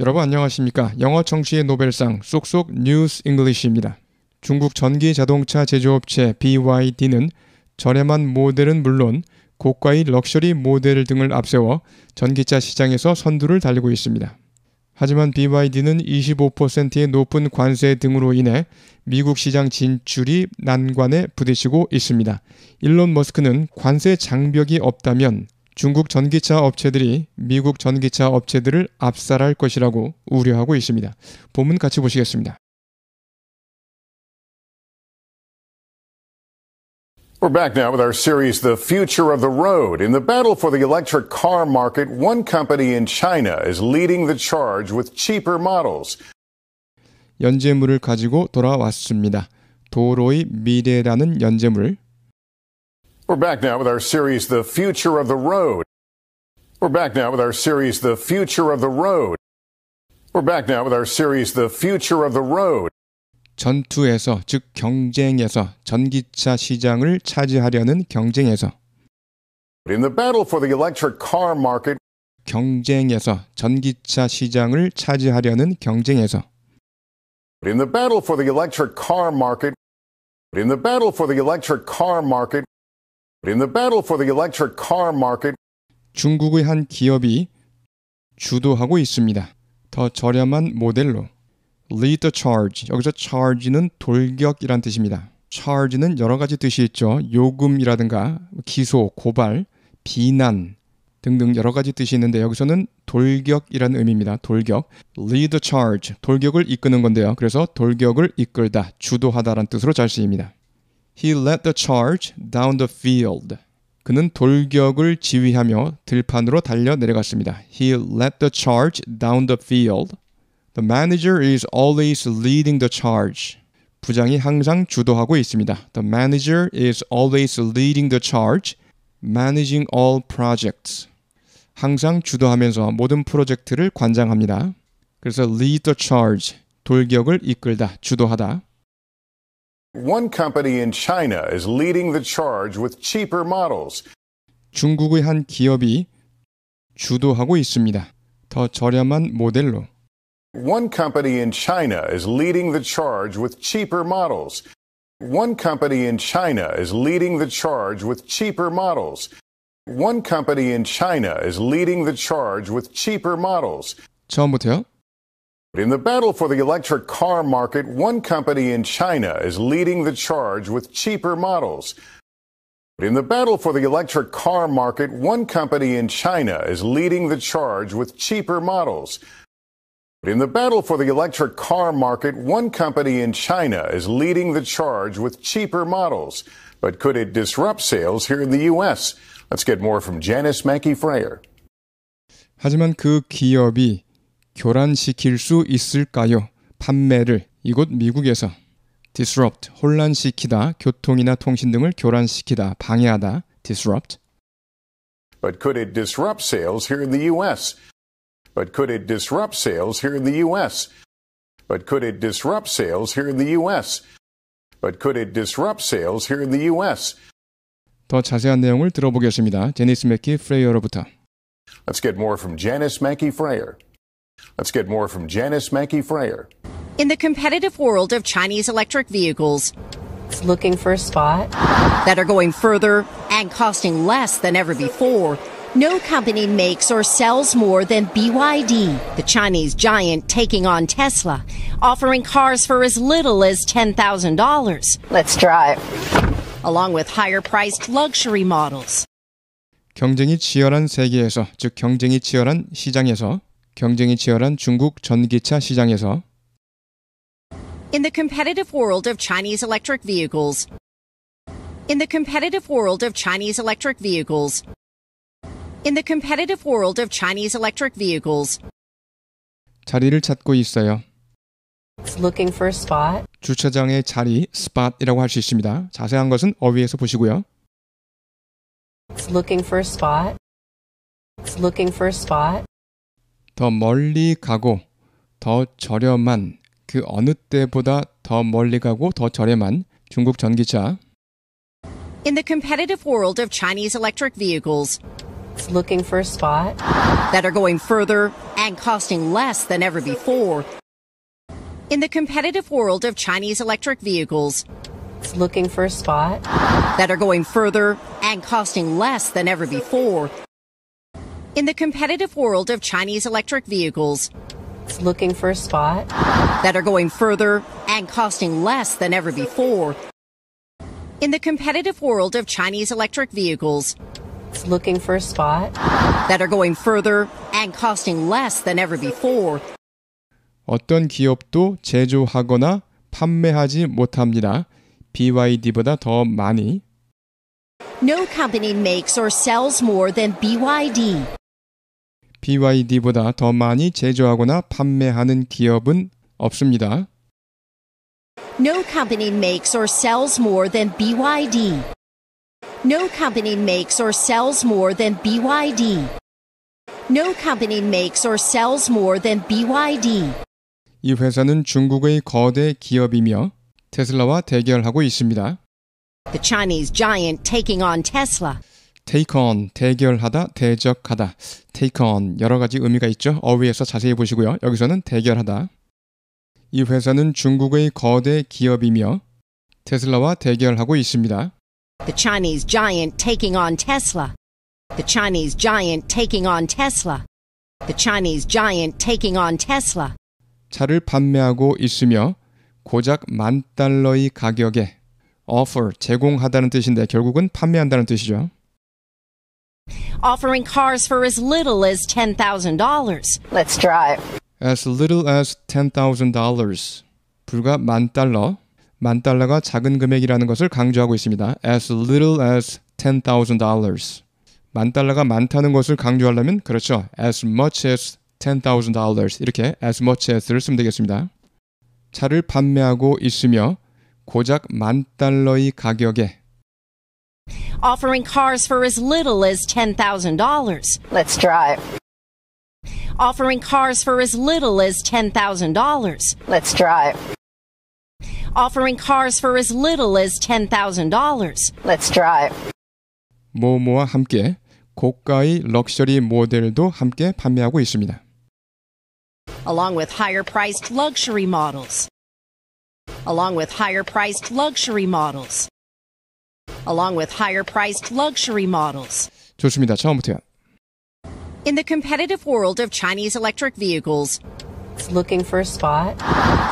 여러분 안녕하십니까? 영어 청취의 노벨상 쏙쏙 뉴스 잉글리시입니다. 중국 전기 자동차 제조업체 BYD는 저렴한 모델은 물론 고가의 럭셔리 모델 등을 앞세워 전기차 시장에서 선두를 달리고 있습니다. 하지만 BYD는 25%의 높은 관세 등으로 인해 미국 시장 진출이 난관에 부딪히고 있습니다. 일론 머스크는 관세 장벽이 없다면 중국 전기차 업체들이 미국 전기차 업체들을 압살할 것이라고 우려하고 있습니다. 본문 같이 보시겠습니다. We're back now with our series, The Future of the Road. In the battle for the electric car market, one company in China is leading the charge with cheaper models. 연재물을 가지고 돌아왔습니다. 도로의 미래라는 연재물을 We're back now with our series, The Future of the Road. We're back now with our series, The Future of the Road. We're back now with our series, The Future of the Road. 전투에서, 즉 경쟁에서, 전기차 시장을 차지하려는 경쟁에서. In the battle for the electric car market. 경쟁에서, 전기차 시장을 차지하려는 경쟁에서. In the battle for the electric car market. In the battle for the electric car market. 중국의 한 기업이 주도하고 있습니다. 더 저렴한 모델로 lead the charge. 여기서 charge는 돌격이란 뜻입니다. charge는 여러 가지 뜻이 있죠. 요금이라든가 기소, 고발, 비난 등등 여러 가지 뜻이 있는데 여기서는 돌격이라는 의미입니다. 돌격. lead the charge. 돌격을 이끄는 건데요. 그래서 돌격을 이끌다, 주도하다라는 뜻으로 잘 쓰입니다. He led the charge down the field. 그는 돌격을 지휘하며 들판으로 달려 내려갔습니다. He led the charge down the field. The manager is always leading the charge. 부장이 항상 주도하고 있습니다. The manager is always leading the charge, managing all projects. 항상 주도하면서 모든 프로젝트를 관장합니다. 그래서 lead the charge, 돌격을 이끌다, 주도하다. One company in China is leading the charge with cheaper models. 중국의 한 기업이 주도하고 있습니다. 더 저렴한 모델로. One company in China is leading the charge with cheaper models. One company in China is leading the charge with cheaper models. One company in China is leading the charge with cheaper models. 처음부터요? In the battle for the electric car market, one company in China is leading the charge with cheaper models. In the battle for the electric car market, one company in China is leading the charge with cheaper models. In the battle for the electric car market, one company in China is leading the charge with cheaper models. But could it disrupt sales here in the U.S.? Let's get more from Janice Mackey Freyer. 하지만 그 기업이 교란시킬 수 있을까요? 판매를 이곳 미국에서 disrupt 혼란시키다 교통이나 통신 등을 교란시키다 방해하다 disrupt But could it disrupt sales here in the US? But could it disrupt sales here in the US? But could it disrupt sales here in the US? But could it disrupt sales here in the US? 더 자세한 내용을 들어보겠습니다. 제니스 맥키 프레이어로부터 Let's get more from Janice Mackey Freyer. Let's get more from Janice Mackey Freyer. In the competitive world of Chinese electric vehicles, it's looking for a spot that are going further and costing less than ever before. No company makes or sells more than BYD, the Chinese giant taking on Tesla, offering cars for as little as $10,000. Let's drive. Along with higher priced luxury models. 경쟁이 치열한 세계에서, 즉 경쟁이 치열한 시장에서 경쟁이 치열한 중국 전기차 시장에서 In the competitive world of Chinese electric vehicles. In the competitive world of Chinese electric vehicles. In the competitive world of Chinese electric vehicles. 자리를 찾고 있어요. Looking for a spot. 주차장의 자리 spot이라고 할 수 있습니다. 자세한 것은 어휘에서 보시고요. Looking for a spot. Looking for a spot. 더 멀리 가고 더 저렴한 그 어느 때보다 더 멀리 가고 더 저렴한 중국 전기차. In the competitive world of Chinese electric vehicles, looking for a spot that are going further and costing less than ever before. In the competitive world of Chinese electric vehicles, looking for a spot that are going further and costing less than ever before in the competitive world of Chinese electric vehicles. It's looking for a spot that are going further and costing less than ever before. In the competitive world of Chinese electric vehicles, it's looking for a spot that are going further and costing less than ever before. 어떤 기업도 제조하거나 판매하지 못합니다. BYD보다 더 많이. No company makes or sells more than BYD. BYD보다 더 많이 제조하거나 판매하는 기업은 없습니다. No company makes or sells more than BYD. No company makes or sells more than BYD. No company makes or sells more than BYD. 이 회사는 중국의 거대 기업이며 테슬라와 대결하고 있습니다. The Chinese giant taking on Tesla. take on 대결하다, 대적하다. take on 여러 가지 의미가 있죠. 어휘에서 자세히 보시고요. 여기서는 대결하다. 이 회사는 중국의 거대 기업이며 테슬라와 대결하고 있습니다. The Chinese giant taking on Tesla. The Chinese giant taking on Tesla. The Chinese giant taking on Tesla. 차를 판매하고 있으며 고작 만 달러의 가격에 offer 제공하다는 뜻인데 결국은 판매한다는 뜻이죠. offering cars for as little as $10,000. Let's drive. As little as $10,000. 불과 만 달러. 만 달러가 작은 금액이라는 것을 강조하고 있습니다. As little as $10,000. 만 달러가 많다는 것을 강조하려면 그렇죠. As much as $10,000 이렇게 as much as를 쓰면 되겠습니다. 차를 판매하고 있으며 고작 만 달러의 가격에 offering cars for as little as $10,000. Let's drive. Offering cars for as little as $10,000. Let's drive. Offering cars for as little as $10,000. Let's drive. 모모와 함께 고가의 럭셔리 모델도 함께 판매하고 있습니다. Along with higher priced luxury models. Along with higher priced luxury models along with higher priced luxury models. 좋습니다. 처음부터요. In the competitive world of Chinese electric vehicles, looking for a spot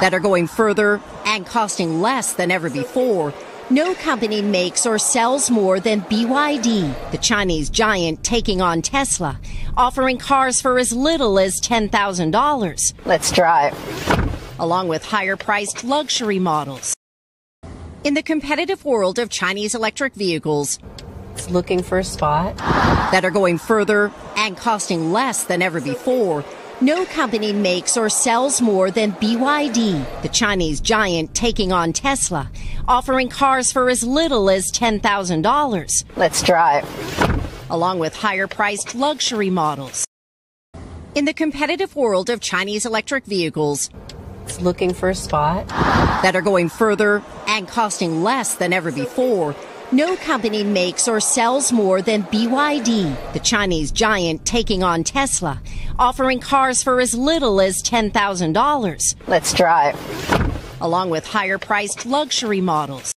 that are going further and costing less than ever before. No company makes or sells more than BYD, the Chinese giant taking on Tesla, offering cars for as little as $10,000. Let's drive. Along with higher priced luxury models in the competitive world of Chinese electric vehicles. It's looking for a spot that are going further and costing less than ever before. No company makes or sells more than BYD, the Chinese giant taking on Tesla, offering cars for as little as $10,000. Let's drive. Along with higher priced luxury models. In the competitive world of Chinese electric vehicles, it's looking for a spot that are going further and costing less than ever before, no company makes or sells more than BYD, the Chinese giant taking on Tesla, offering cars for as little as $10,000. Let's drive. Along with higher priced luxury models.